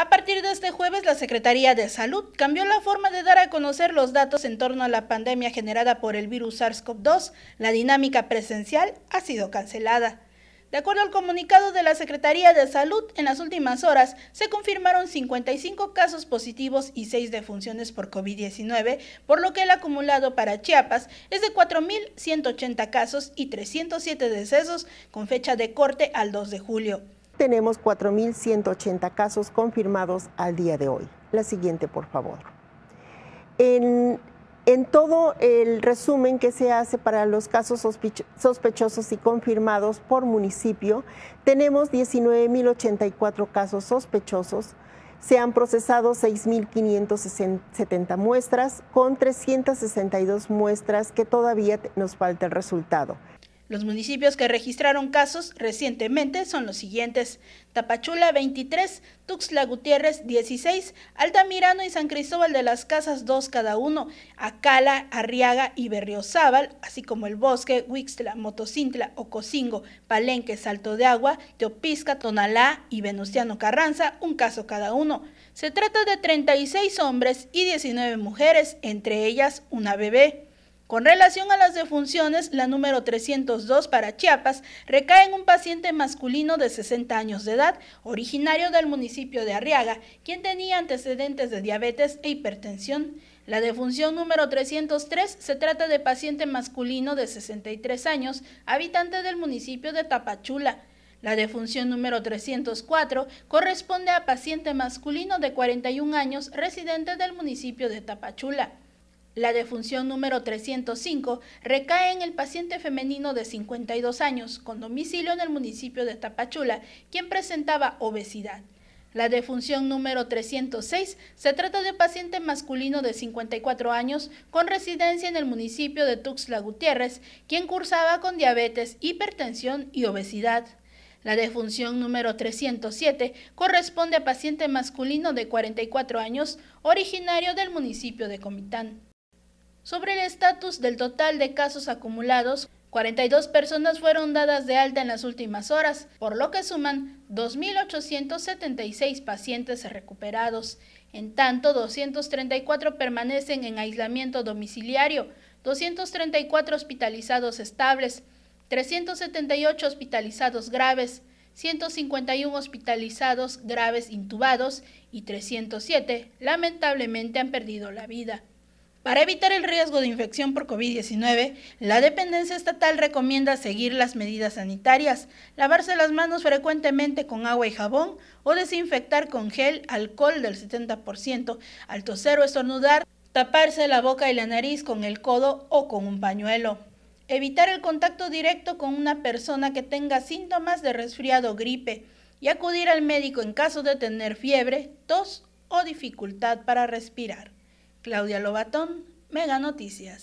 A partir de este jueves, la Secretaría de Salud cambió la forma de dar a conocer los datos en torno a la pandemia generada por el virus SARS-CoV-2. La dinámica presencial ha sido cancelada. De acuerdo al comunicado de la Secretaría de Salud, en las últimas horas se confirmaron 55 casos positivos y 6 defunciones por COVID-19, por lo que el acumulado para Chiapas es de 4.180 casos y 307 decesos con fecha de corte al 2 de julio tenemos 4.180 casos confirmados al día de hoy. La siguiente, por favor. En, todo el resumen que se hace para los casos sospechosos y confirmados por municipio, tenemos 19.084 casos sospechosos. Se han procesado 6.570 muestras con 362 muestras que todavía nos falta el resultado. Los municipios que registraron casos recientemente son los siguientes. Tapachula 23, Tuxtla Gutiérrez 16, Altamirano y San Cristóbal de las Casas 2 cada uno, Acala, Arriaga y Berriozábal, así como El Bosque, Huixtla, Motocintla, Ocosingo, Palenque, Salto de Agua, Teopisca, Tonalá y Venustiano Carranza, un caso cada uno. Se trata de 36 hombres y 19 mujeres, entre ellas una bebé. Con relación a las defunciones, la número 302 para Chiapas recae en un paciente masculino de 60 años de edad, originario del municipio de Arriaga, quien tenía antecedentes de diabetes e hipertensión. La defunción número 303 se trata de paciente masculino de 63 años, habitante del municipio de Tapachula. La defunción número 304 corresponde a paciente masculino de 41 años, residente del municipio de Tapachula. La defunción número 305 recae en el paciente femenino de 52 años, con domicilio en el municipio de Tapachula, quien presentaba obesidad. La defunción número 306 se trata de paciente masculino de 54 años con residencia en el municipio de Tuxtla Gutiérrez, quien cursaba con diabetes, hipertensión y obesidad. La defunción número 307 corresponde a paciente masculino de 44 años, originario del municipio de Comitán. Sobre el estatus del total de casos acumulados, 42 personas fueron dadas de alta en las últimas horas, por lo que suman 2.876 pacientes recuperados. En tanto, 234 permanecen en aislamiento domiciliario, 234 hospitalizados estables, 378 hospitalizados graves, 151 hospitalizados graves intubados y 307 lamentablemente han perdido la vida. Para evitar el riesgo de infección por COVID-19, la dependencia estatal recomienda seguir las medidas sanitarias, lavarse las manos frecuentemente con agua y jabón o desinfectar con gel alcohol del 70%, al toser o estornudar, taparse la boca y la nariz con el codo o con un pañuelo. Evitar el contacto directo con una persona que tenga síntomas de resfriado o gripe y acudir al médico en caso de tener fiebre, tos o dificultad para respirar. Claudia Lobatón, Mega Noticias.